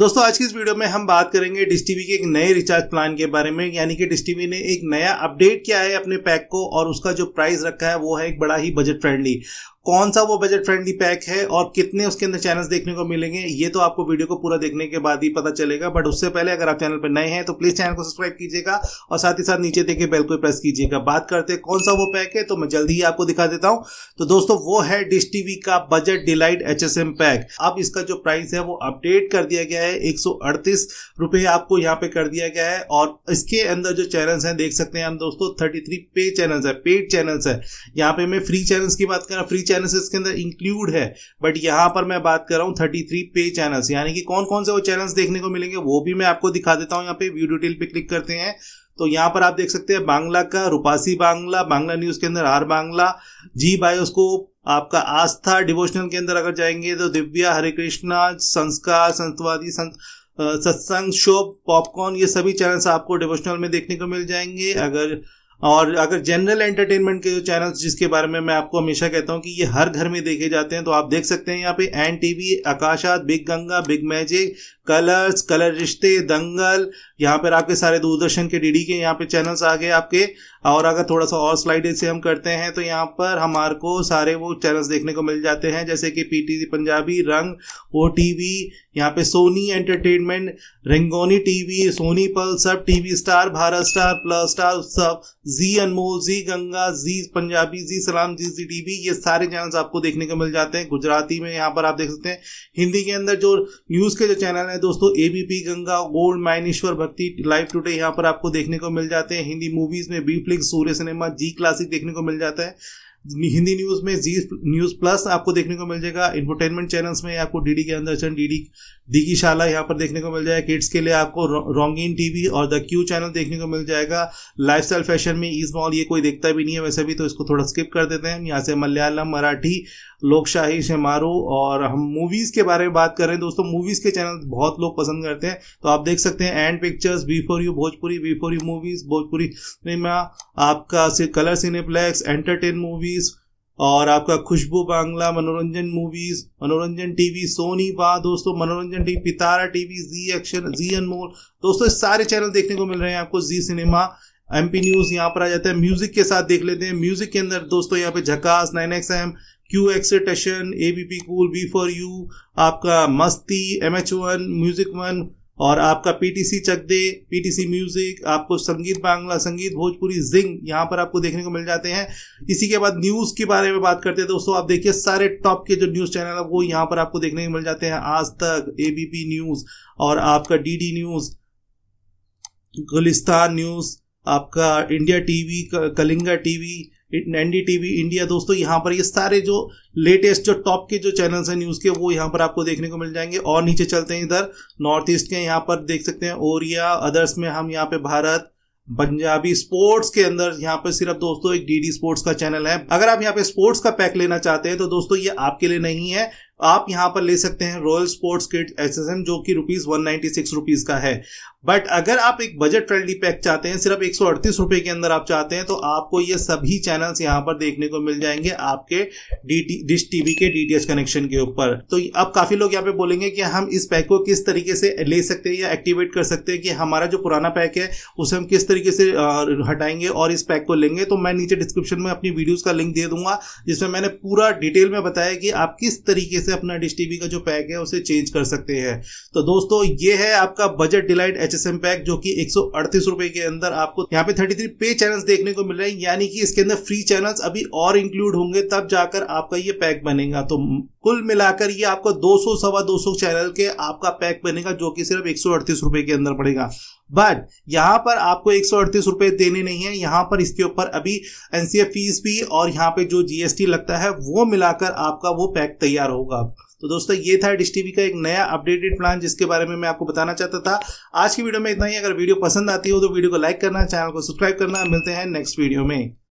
दोस्तों आज की इस वीडियो में हम बात करेंगे डिस्टीवी टीवी के एक नए रिचार्ज प्लान के बारे में यानी कि डिस्टीवी टीवी ने एक नया अपडेट किया है अपने पैक को और उसका जो प्राइस रखा है वो है एक बड़ा ही बजट फ्रेंडली कौन सा वो बजट फ्रेंडली पैक है और कितने उसके अंदर चैनल्स देखने को मिलेंगे ये तो आपको वीडियो को पूरा देखने के बाद ही पता चलेगा बट उससे पहले अगर आप चैनल पर नए हैं तो प्लीज चैनल को सब्सक्राइब कीजिएगा और साथ ही साथ नीचे देखे बेल को प्रेस कीजिएगा बात करते हैं कौन सा वो पैक है तो मैं जल्दी ही आपको दिखा देता हूँ तो दोस्तों वो है डिश टीवी का बजट डिलाइट एच पैक अब इसका जो प्राइस है वो अपडेट कर दिया गया है एक आपको यहाँ पे कर दिया गया है और इसके अंदर जो चैनल्स हैं देख सकते हैं हम दोस्तों थर्टी पे चैनल्स है पेड चैनल्स है यहाँ पे मैं फ्री चैनल्स की बात कर रहा फ्री चैनल्स के अंदर इंक्लूड है बट यहां पर मैं बात कर रहा हूं थर्टी थ्री पे चैनल्स यानी कि कौन कौन से वो चैनल्स देखने को मिलेंगे वो भी मैं आपको दिखा देता हूं यहाँ पे व्यू डिटेल पे क्लिक करते हैं तो यहां पर आप देख सकते हैं बांग्ला का रूपासी बांग्ला बांग्ला न्यूज के अंदर आर बांग्ला जी बायोस्कोप आपका आस्था डिवोशनल के अंदर अगर जाएंगे तो दिव्या हरे कृष्णा संस्कार संतवादी संत सत्संग शोभ पॉपकॉर्न ये सभी चैनल्स आपको डिवोशनल में देखने को मिल जाएंगे अगर और अगर जनरल एंटरटेनमेंट के जो चैनल्स जिसके बारे में मैं आपको हमेशा कहता हूँ कि ये हर घर में देखे जाते हैं तो आप देख सकते हैं यहाँ पे एन टीवी आकाशात big Ganga big magic colors color Rishtey Dangal यहाँ पर आपके सारे दूरदर्शन के डीडी के यहाँ पे चैनल्स आ गए आपके और अगर थोड़ा सा और स्लाइड इसे हम करते हैं तो यहाँ पर हमारे को सारे वो चैनल्स देखने को मिल जाते हैं जैसे कि पीटीसी पंजाबी रंग ओ टीवी यहाँ पे सोनी एंटरटेनमेंट रिंगोनी TV Sony Pal SAB TV star Bharat star plus star SAB Zee अनमोल जी गंगा जी पंजाबी जी सलाम जी जी टीवी ये सारे चैनल्स आपको देखने को मिल जाते हैं गुजराती में यहाँ पर आप देख सकते हैं हिंदी के अंदर जो न्यूज़ के जो चैनल हैं दोस्तों एबीपी गंगा गोल्ड माइनेश्वर भक्ति लाइव टूडे यहाँ पर आपको देखने को मिल जाते हैं हिंदी मूवीज़ में B multiplex Surya cinema Zee classic देखने को मिल जाता है हिंदी न्यूज़ में जी न्यूज़ प्लस आपको देखने को मिल जाएगा इंफोटेनमेंट चैनल्स में आपको डीडी के अंदर चंद डीडी डी की शाला यहाँ पर देखने को मिल जाएगा किड्स के लिए आपको रोंगिन टीवी और द क्यू चैनल देखने को मिल जाएगा स्टाइल फैशन में ईज मॉल ये कोई देखता भी नहीं है वैसे भी तो इसको थोड़ा स्किप कर देते हैं यहाँ से मलयालम मराठी लोकशाही शेमारू और हम मूवीज़ के बारे में बात कर रहे हैं दोस्तों मूवीज़ के चैनल बहुत लोग पसंद करते हैं तो आप देख सकते हैं and pictures B U Bhojpuri B U movies Bhojpuri cinema आपका color cineplex entertain movie movies और आपका खुशबू बांग्ला मनोरंजन मूवीज मनोरंजन टीवी सोनी वाह दोस्तों Manoranjan TV Pitaara TV Zee action Zee Anmol दोस्तों सारे चैनल देखने को मिल रहे हैं आपको Zee cinema M P news यहाँ पर आ जाता है म्यूजिक के साथ देख लेते हैं म्यूजिक के अंदर दोस्तों यहाँ पे Jhakaas nine X M Q B ABP cool B for U आपका Mastiii M H one music one और आपका पीटीसी चकदे पीटीसी म्यूजिक आपको संगीत बांग्ला संगीत भोजपुरी जिंग यहाँ पर आपको देखने को मिल जाते हैं इसी के बाद न्यूज के बारे में बात करते हैं दोस्तों आप देखिए सारे टॉप के जो न्यूज चैनल है वो यहाँ पर आपको देखने को मिल जाते हैं आज तक एबीपी न्यूज और आपका डीडी न्यूज गुलिस्तान न्यूज आपका India TV Kalinga TV TV India दोस्तों यहाँ पर ये सारे जो लेटेस्ट जो टॉप के जो चैनल्स हैं न्यूज़ के वो यहाँ पर आपको देखने को मिल जाएंगे और नीचे चलते हैं इधर नॉर्थ ईस्ट के यहाँ पर देख सकते हैं ओरिया अदर्स में हम यहाँ पे भारत पंजाबी स्पोर्ट्स के अंदर यहाँ पे सिर्फ दोस्तों एक डीडी स्पोर्ट्स का चैनल है अगर आप यहाँ पे स्पोर्ट्स का पैक लेना चाहते हैं तो दोस्तों ये आपके लिए नहीं है आप यहां पर ले सकते हैं royal sports kit S S M जो कि rupees one ninety six rupees का है बट अगर आप एक बजट फ्रेंडली पैक चाहते हैं सिर्फ एक सौ अड़तीस रुपए के अंदर आप चाहते हैं तो आपको ये सभी चैनल्स यहां पर देखने को मिल जाएंगे आपके डी डिश टीवी के डीटीएच कनेक्शन के ऊपर तो अब काफी लोग यहाँ पे बोलेंगे कि हम इस पैक को किस तरीके से ले सकते हैं या एक्टिवेट कर सकते हैं कि हमारा जो पुराना पैक है उसे हम किस तरीके से हटाएंगे और इस पैक को लेंगे तो मैं नीचे डिस्क्रिप्शन में अपनी वीडियोज का लिंक दे दूंगा जिसमें मैंने पूरा डिटेल में बताया कि आप किस तरीके से से अपना डिश टीवी का जो पैक है उसे चेंज कर सकते हैं तो दोस्तों ये है आपका बजट डिलाइट एच पैक जो कि एक रुपए के अंदर आपको यहाँ पे थर्टी पे चैनल्स देखने को मिल रहे हैं यानी कि इसके अंदर फ्री चैनल्स अभी और इंक्लूड होंगे तब जाकर आपका ये पैक बनेगा तो कुल मिलाकर ये आपका सौ सवा दो सौ चैनल के आपका पैक बनेगा जो कि सिर्फ एक सौ अड़तीस रुपए के अंदर पड़ेगा बट यहाँ पर आपको एक सौ अड़तीस रुपए देने नहीं है यहाँ पर इसके ऊपर अभी एनसीएफ फीस भी और यहाँ पे जो जीएसटी लगता है वो मिलाकर आपका वो पैक तैयार होगा तो दोस्तों ये था डिश टीवी का एक नया अपडेटेड प्लान जिसके बारे में मैं आपको बताना चाहता था आज की वीडियो में इतना ही अगर वीडियो पसंद आती हो तो वीडियो को लाइक करना चैनल को सब्सक्राइब करना मिलते हैं नेक्स्ट वीडियो में